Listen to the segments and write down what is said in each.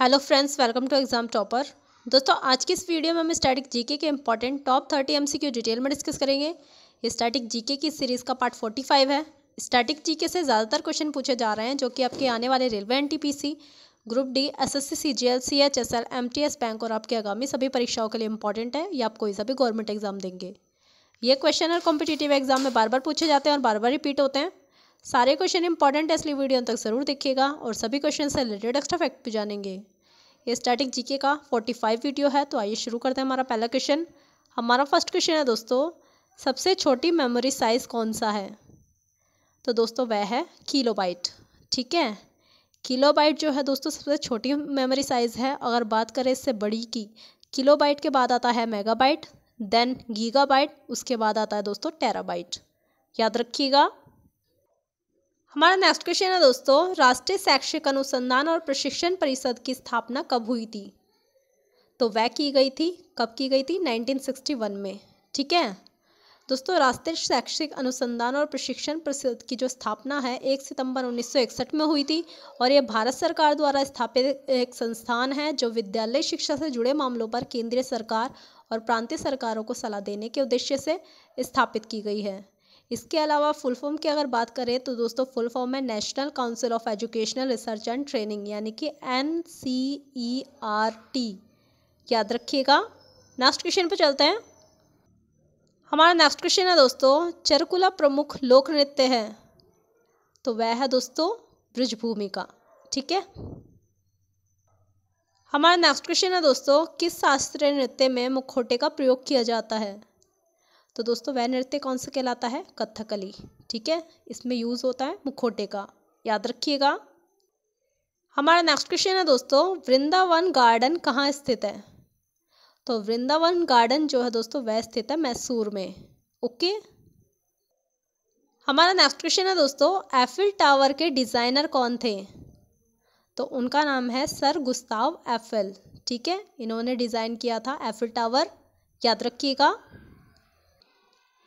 hello friends welcome to exam topper दोस्तों आज की इस वीडियो में हम स्टैटिक जीके के important top thirty MCQ detail में डिस्कस करेंगे ये स्टैटिक जीके की सीरीज़ का पार्ट फोर्टी फाइव है स्टैटिक जीके से ज़्यादातर क्वेश्चन पूछे जा रहे हैं जो कि आपके आने वाले railway N group D L M T S bank और आपके आगामी सभी परीक्षाओं के लिए इंपॉर्टेंट है या आप कोई सा भी गवर्नमेंट एग्जाम देंगे ये क्वेश्चन और कॉम्पिटिटिव एग्जाम में बार बार पूछे जाते हैं और बार बार रिपीट होते हैं सारे क्वेश्चन इंपॉर्टेंट है इसलिए वीडियो तक ज़रूर देखिएगा और सभी क्वेश्चन से रिलेटेड एक्स्ट्रा फैक्ट भी जानेंगे ये स्टैटिक जीके का फोर्टी फाइव वीडियो है तो आइए शुरू करते हैं हमारा पहला क्वेश्चन हमारा फर्स्ट क्वेश्चन है दोस्तों सबसे छोटी मेमोरी साइज़ कौन सा है तो दोस्तों वह है किलो ठीक है किलो जो है दोस्तों सबसे छोटी मेमोरी साइज़ है अगर बात करें इससे बड़ी की किलो के बाद आता है मेगा देन गीगा उसके बाद आता है दोस्तों टेराबाइट याद रखिएगा हमारा नेक्स्ट क्वेश्चन है दोस्तों राष्ट्रीय शैक्षिक अनुसंधान और प्रशिक्षण परिषद की स्थापना कब हुई थी तो वह की गई थी कब की गई थी 1961 में ठीक है दोस्तों राष्ट्रीय शैक्षिक अनुसंधान और प्रशिक्षण परिषद की जो स्थापना है एक सितंबर 1961 में हुई थी और ये भारत सरकार द्वारा स्थापित एक संस्थान है जो विद्यालय शिक्षा से जुड़े मामलों पर केंद्रीय सरकार और प्रांतीय सरकारों को सलाह देने के उद्देश्य से स्थापित की गई है इसके अलावा फुल फॉर्म की अगर बात करें तो दोस्तों फुल फॉर्म है national council of educational research and training यानी कि N C E R T याद रखिएगा नेक्स्ट क्वेश्चन पर चलते हैं हमारा नेक्स्ट क्वेश्चन है दोस्तों चरकुला प्रमुख लोक नृत्य है तो वह है दोस्तों ब्रजभूमि का ठीक है हमारा नेक्स्ट क्वेश्चन है दोस्तों किस शास्त्रीय नृत्य में मुखोटे का प्रयोग किया जाता है तो दोस्तों वह नृत्य कौन सा कहलाता है कथकली ठीक है इसमें यूज़ होता है मुखोटे का याद रखिएगा हमारा नेक्स्ट क्वेश्चन है दोस्तों वृंदावन गार्डन कहाँ स्थित है तो वृंदावन गार्डन जो है दोस्तों वह स्थित है मैसूर में ओके हमारा नेक्स्ट क्वेश्चन है दोस्तों एफिल टावर के डिज़ाइनर कौन थे तो उनका नाम है सर गुस्ताव एफिल ठीक है इन्होंने डिज़ाइन किया था एफिल टावर याद रखिएगा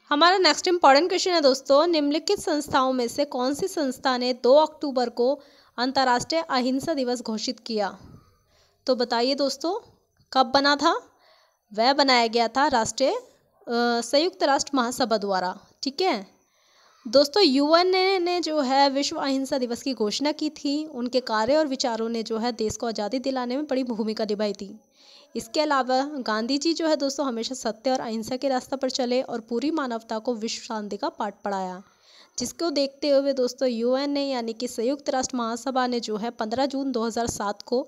हमारा नेक्स्ट इम्पॉर्टेंट क्वेश्चन है दोस्तों निम्नलिखित संस्थाओं में से कौन सी संस्था ने 2 अक्टूबर को अंतर्राष्ट्रीय अहिंसा दिवस घोषित किया तो बताइए दोस्तों कब बना था वह बनाया गया था राष्ट्रीय संयुक्त राष्ट्र महासभा द्वारा ठीक है दोस्तों यूएन ने, ने जो है विश्व अहिंसा दिवस की घोषणा की थी उनके कार्य और विचारों ने जो है देश को आज़ादी दिलाने में बड़ी भूमिका निभाई थी इसके अलावा गांधी जी जो है दोस्तों हमेशा सत्य और अहिंसा के रास्ता पर चले और पूरी मानवता को विश्व शांति का पाठ पढ़ाया जिसको देखते हुए दोस्तों यूएन ने यानी कि संयुक्त राष्ट्र महासभा ने जो है 15 जून 2007 को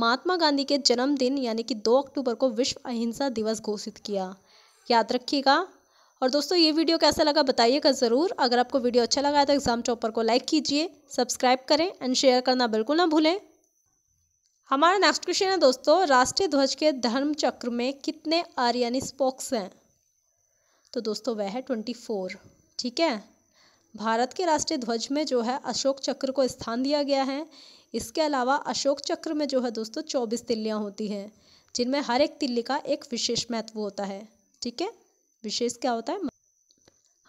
महात्मा गांधी के जन्मदिन यानी कि 2 अक्टूबर को विश्व अहिंसा दिवस घोषित किया याद रखिएगा और दोस्तों ये वीडियो कैसा लगा बताइएगा ज़रूर अगर आपको वीडियो अच्छा लगा तो एग्ज़ाम चॉपर को लाइक कीजिए सब्सक्राइब करें एंड शेयर करना बिल्कुल ना भूलें हमारा नेक्स्ट क्वेश्चन है दोस्तों राष्ट्रीय ध्वज के धर्म चक्र में कितने आर यानी स्पोक्स हैं तो दोस्तों वह है ट्वेंटी फोर ठीक है भारत के राष्ट्रीय ध्वज में जो है अशोक चक्र को स्थान दिया गया है इसके अलावा अशोक चक्र में जो है दोस्तों चौबीस तिल्लियाँ होती हैं जिनमें हर एक तिल्ली का एक विशेष महत्व होता है ठीक है विशेष क्या होता है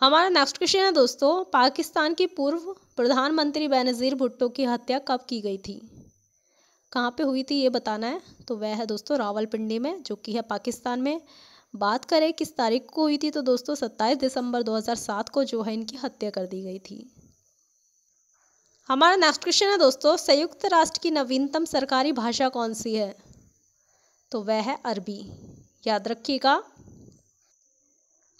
हमारा नेक्स्ट क्वेश्चन है दोस्तों पाकिस्तान की पूर्व प्रधानमंत्री बेनज़ीर भुट्टो की हत्या कब की गई थी कहाँ पे हुई थी ये बताना है तो वह है दोस्तों रावलपिंडी में जो कि है पाकिस्तान में बात करें किस तारीख को हुई थी तो दोस्तों 27 दिसंबर 2007 को जो है इनकी हत्या कर दी गई थी हमारा नेक्स्ट क्वेश्चन है दोस्तों संयुक्त राष्ट्र की नवीनतम सरकारी भाषा कौन सी है तो वह है अरबी याद रखिएगा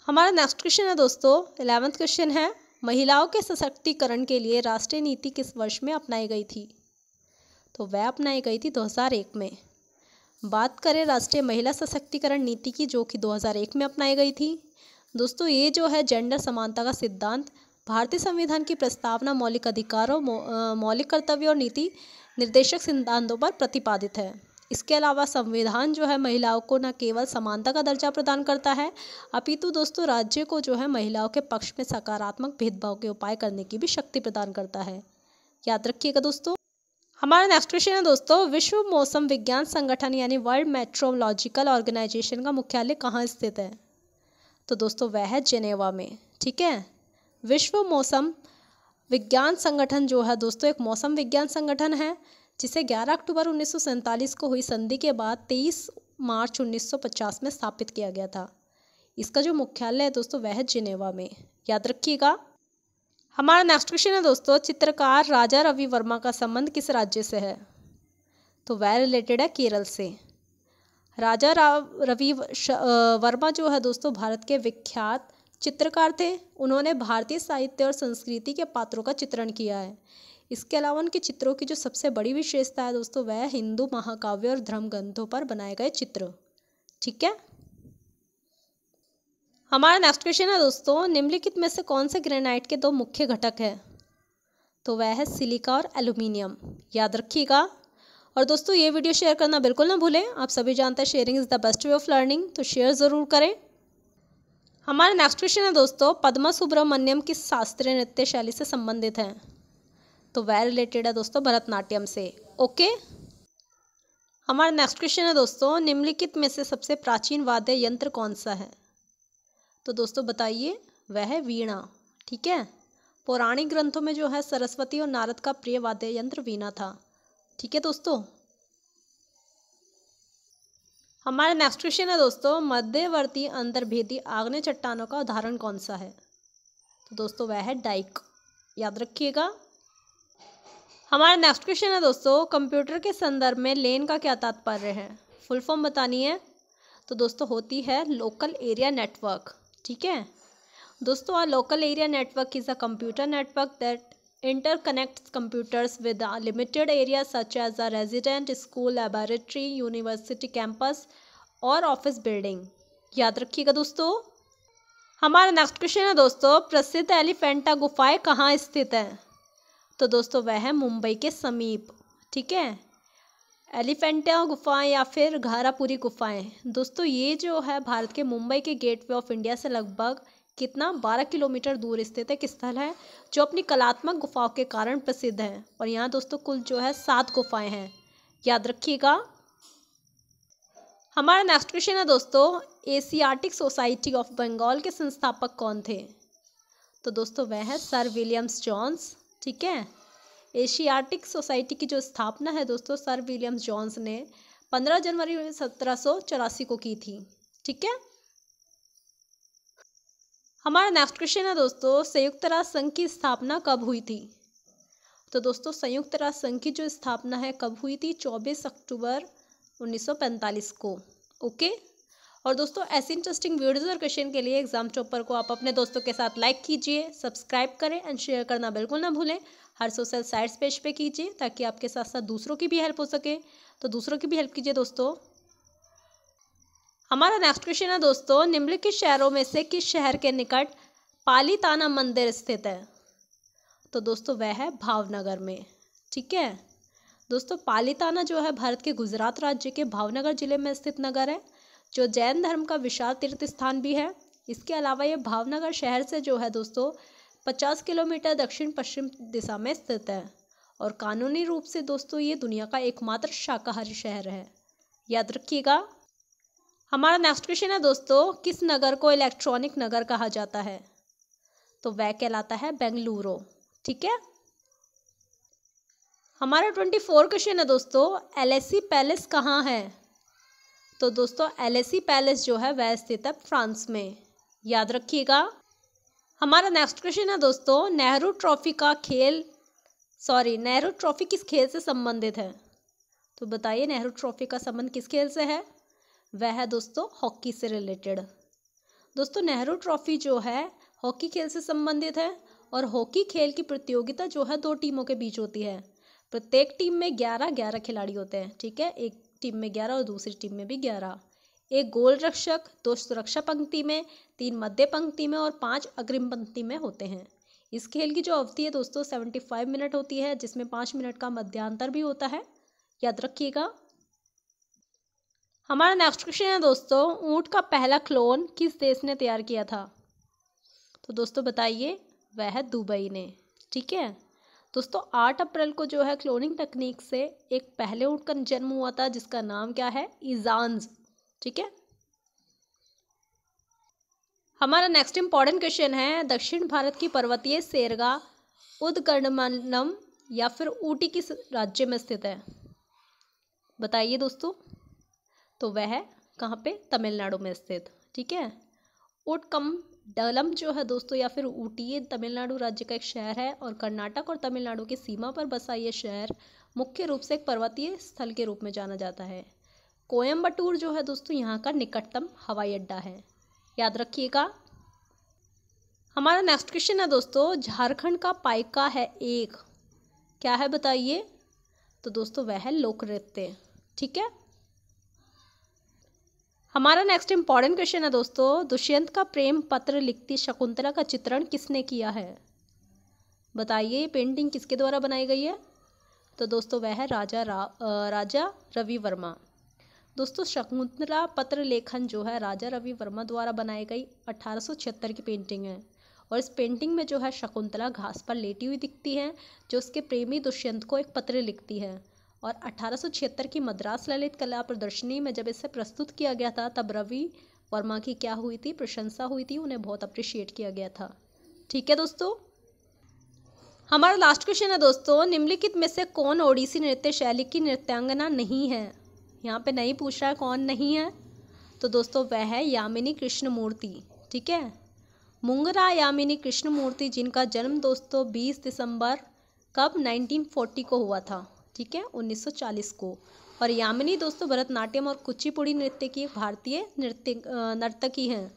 हमारा नेक्स्ट क्वेश्चन है दोस्तों इलेवेंथ क्वेश्चन है महिलाओं के सशक्तिकरण के लिए राष्ट्रीय नीति किस वर्ष में अपनाई गई थी तो वह अपनाई गई थी 2001 में बात करें राष्ट्रीय महिला सशक्तिकरण नीति की जो कि 2001 में अपनाई गई थी दोस्तों ये जो है जेंडर समानता का सिद्धांत भारतीय संविधान की प्रस्तावना मौलिक अधिकारों मौलिक कर्तव्य और नीति निर्देशक सिद्धांतों पर प्रतिपादित है इसके अलावा संविधान जो है महिलाओं को न केवल समानता का दर्जा प्रदान करता है अपितु दोस्तों राज्य को जो है महिलाओं के पक्ष में सकारात्मक भेदभाव के उपाय करने की भी शक्ति प्रदान करता है याद रखिएगा दोस्तों हमारा नेक्स्ट क्वेश्चन है दोस्तों विश्व मौसम विज्ञान संगठन यानी वर्ल्ड मेट्रोलॉजिकल ऑर्गेनाइजेशन का मुख्यालय कहाँ स्थित है तो दोस्तों वह है जेनेवा में ठीक है विश्व मौसम विज्ञान संगठन जो है दोस्तों एक मौसम विज्ञान संगठन है जिसे 11 अक्टूबर उन्नीस को हुई संधि के बाद 23 मार्च 1950 में स्थापित किया गया था इसका जो मुख्यालय है दोस्तों वह जिनेवा में याद रखिएगा हमारा नेक्स्ट क्वेश्चन है दोस्तों चित्रकार राजा रवि वर्मा का संबंध किस राज्य से है तो वह रिलेटेड है केरल से राजा रवि वर्मा जो है दोस्तों भारत के विख्यात चित्रकार थे उन्होंने भारतीय साहित्य और संस्कृति के पात्रों का चित्रण किया है इसके अलावा उनके चित्रों की जो सबसे बड़ी विशेषता है दोस्तों वह हिंदू महाकाव्य और धर्म ग्रंथों पर बनाए गए चित्र ठीक है हमारा नेक्स्ट क्वेश्चन है दोस्तों निम्नलिखित में से कौन से ग्रेनाइट के दो मुख्य घटक हैं तो वह है सिलिका और एल्यूमिनियम याद रखिएगा और दोस्तों ये वीडियो शेयर करना बिल्कुल ना भूलें आप सभी जानते हैं sharing is the best way of learning तो शेयर ज़रूर करें हमारा नेक्स्ट क्वेश्चन है दोस्तों पद्म सुब्रमण्यम किस शास्त्रीय नृत्य शैली से संबंधित हैं तो वह रिलेटेड है दोस्तों भरतनाट्यम से ओके हमारा नेक्स्ट क्वेश्चन है दोस्तों निम्नलिखित में से सबसे प्राचीन वाद्य यंत्र कौन सा है तो दोस्तों बताइए वह है वीणा ठीक है पौराणिक ग्रंथों में जो है सरस्वती और नारद का प्रिय वाद्य यंत्र वीणा था ठीक है दोस्तों हमारा नेक्स्ट क्वेश्चन है दोस्तों मध्यवर्ती अंतर्भेदी आग्नेय चट्टानों का उदाहरण कौन सा है तो दोस्तों वह है डाइक याद रखिएगा हमारा नेक्स्ट क्वेश्चन है दोस्तों कंप्यूटर के संदर्भ में लेन का क्या तात्पर्य है फुल फॉर्म बतानी है तो दोस्तों होती है लोकल एरिया नेटवर्क ठीक है दोस्तों ah local area network is a computer network that interconnects computers with a limited area such as a resident school laboratory university campus or office building याद रखिएगा दोस्तों हमारा नेक्स्ट क्वेश्चन है दोस्तों प्रसिद्ध एलिफेंटा गुफाएं कहाँ स्थित है तो दोस्तों वह है मुंबई के समीप ठीक है एलिफेंटा गुफाएं या फिर घारापुरी गुफाएं दोस्तों ये जो है भारत के मुंबई के गेटवे ऑफ इंडिया से लगभग कितना 12 किलोमीटर दूर स्थित एक स्थल है जो अपनी कलात्मक गुफाओं के कारण प्रसिद्ध है और यहाँ दोस्तों कुल जो है सात गुफाएं हैं याद रखिएगा हमारा नेक्स्ट क्वेश्चन है दोस्तों एशियाटिक सोसाइटी ऑफ बंगाल के संस्थापक कौन थे तो दोस्तों वह है सर विलियम्स जॉन्स ठीक है एशियाटिक सोसाइटी की जो स्थापना है दोस्तों सर विलियम जॉन्स ने 15 जनवरी सत्रह को की थी ठीक है हमारा नेक्स्ट क्वेश्चन है दोस्तों संयुक्त राष्ट्र संघ की स्थापना कब हुई थी तो दोस्तों संयुक्त राष्ट्र संघ की जो स्थापना है कब हुई थी 24 अक्टूबर 1945 को ओके और दोस्तों ऐसे इंटरेस्टिंग वीडियोज और क्वेश्चन के लिए एग्जाम चौपर को आप अपने दोस्तों के साथ लाइक कीजिए सब्सक्राइब करें एंड शेयर करना बिल्कुल ना भूलें हर सोशल साइट्स पेज पे कीजिए ताकि आपके साथ साथ दूसरों की भी हेल्प हो सके तो दूसरों की भी हेल्प कीजिए दोस्तों हमारा नेक्स्ट क्वेश्चन है दोस्तों निम्नलिखित शहरों में से किस शहर के निकट पालीताना मंदिर स्थित है तो दोस्तों वह है भावनगर में ठीक है दोस्तों पालीताना जो है भारत के गुजरात राज्य के भावनगर जिले में स्थित नगर है जो जैन धर्म का विशाल तीर्थ स्थान भी है इसके अलावा ये भावनगर शहर से जो है दोस्तों पचास किलोमीटर दक्षिण पश्चिम दिशा में स्थित है और कानूनी रूप से दोस्तों ये दुनिया का एकमात्र शाकाहारी शहर है याद रखिएगा हमारा नेक्स्ट क्वेश्चन है दोस्तों किस नगर को इलेक्ट्रॉनिक नगर कहा जाता है तो वह कहलाता है बेंगलुरु ठीक है हमारा ट्वेंटी फोर क्वेश्चन है दोस्तों एलएसी e पैलेस कहाँ है तो दोस्तों एलएसी e पैलेस जो है वह स्थित है फ्रांस में याद रखिएगा हमारा नेक्स्ट क्वेश्चन है दोस्तों नेहरू ट्रॉफी का खेल सॉरी नेहरू ट्रॉफी किस खेल से संबंधित है तो बताइए नेहरू ट्रॉफी का संबंध किस खेल से है वह है दोस्तों हॉकी से रिलेटेड दोस्तों नेहरू ट्रॉफी जो है हॉकी खेल से संबंधित है और हॉकी खेल की प्रतियोगिता जो है दो टीमों के बीच होती है प्रत्येक टीम में ग्यारह ग्यारह खिलाड़ी होते हैं ठीक है एक टीम में ग्यारह और दूसरी टीम में भी ग्यारह एक गोल रक्षक दो सुरक्षा पंक्ति में तीन मध्य पंक्ति में और पांच अग्रिम पंक्ति में होते हैं इस खेल की जो अवधि है दोस्तों सेवेंटी फाइव मिनट होती है जिसमें पाँच मिनट का मध्यांतर भी होता है याद रखिएगा हमारा नेक्स्ट क्वेश्चन है दोस्तों ऊँट का पहला क्लोन किस देश ने तैयार किया था तो दोस्तों बताइए वह दुबई ने ठीक है दोस्तों आठ अप्रैल को जो है क्लोनिंग तकनीक से एक पहले ऊँट का जन्म हुआ था जिसका नाम क्या है इजान्स ठीक है हमारा नेक्स्ट इम्पॉर्टेंट क्वेश्चन है दक्षिण भारत की पर्वतीय सेरगा उदकर्णमनम या फिर ऊटी किस राज्य में स्थित है बताइए दोस्तों तो वह है कहाँ पे तमिलनाडु में स्थित ठीक है उटकम डलम जो है दोस्तों या फिर ऊटी ये तमिलनाडु राज्य का एक शहर है और कर्नाटक और तमिलनाडु की सीमा पर बसा ये शहर मुख्य रूप से एक पर्वतीय स्थल के रूप में जाना जाता है कोयम्बटूर जो है दोस्तों यहाँ का निकटतम हवाई अड्डा है याद रखिएगा हमारा नेक्स्ट क्वेश्चन है दोस्तों झारखंड का पाइका है एक क्या है बताइए तो दोस्तों वह है लोक नृत्य ठीक है हमारा नेक्स्ट इम्पॉर्टेंट क्वेश्चन है दोस्तों दुष्यंत का प्रेम पत्र लिखती शकुंतला का चित्रण किसने किया है बताइए पेंटिंग किसके द्वारा बनाई गई है तो दोस्तों वह है राजा रा, राजा रवि वर्मा दोस्तों शकुंतला पत्र लेखन जो है राजा रवि वर्मा द्वारा बनाई गई अठारह की पेंटिंग है और इस पेंटिंग में जो है शकुंतला घास पर लेटी हुई दिखती है जो उसके प्रेमी दुष्यंत को एक पत्र लिखती है और अठारह की मद्रास ललित कला प्रदर्शनी में जब इसे प्रस्तुत किया गया था तब रवि वर्मा की क्या हुई थी प्रशंसा हुई थी उन्हें बहुत अप्रिशिएट किया गया था ठीक है दोस्तों हमारा लास्ट क्वेश्चन है दोस्तों निम्नलिखित में से कौन ओडिसी नृत्य शैली की नृत्यांगना नहीं है यहाँ पे नहीं पूछ रहा है कौन नहीं है तो दोस्तों वह है यामिनी कृष्णमूर्ति ठीक है मुंगरा यामिनी कृष्णमूर्ति जिनका जन्म दोस्तों 20 दिसंबर कब 1940 को हुआ था ठीक है 1940 को और यामिनी दोस्तों भरतनाट्यम और कुचिपुड़ी नृत्य की भारतीय नृत्य नर्तकी हैं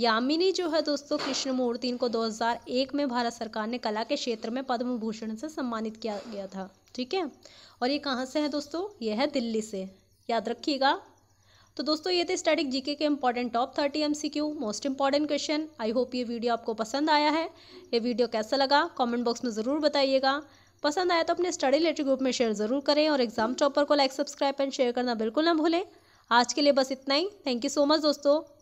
यामिनी जो है दोस्तों कृष्णमूर्ति इनको 2001 में भारत सरकार ने कला के क्षेत्र में पद्म भूषण से सम्मानित किया गया था ठीक है और ये कहाँ से है दोस्तों ये है दिल्ली से याद रखिएगा तो दोस्तों ये थे स्टैटिक जीके के important top thirty MCQ most important question I hope ये वीडियो आपको पसंद आया है ये वीडियो कैसा लगा कमेंट बॉक्स में ज़रूर बताइएगा पसंद आया तो अपने स्टडी रिलेटेड ग्रुप में शेयर ज़रूर करें और एग्जाम टॉपर को लाइक सब्सक्राइब एंड शेयर करना बिल्कुल ना भूलें आज के लिए बस इतना ही थैंक यू सो मच दोस्तों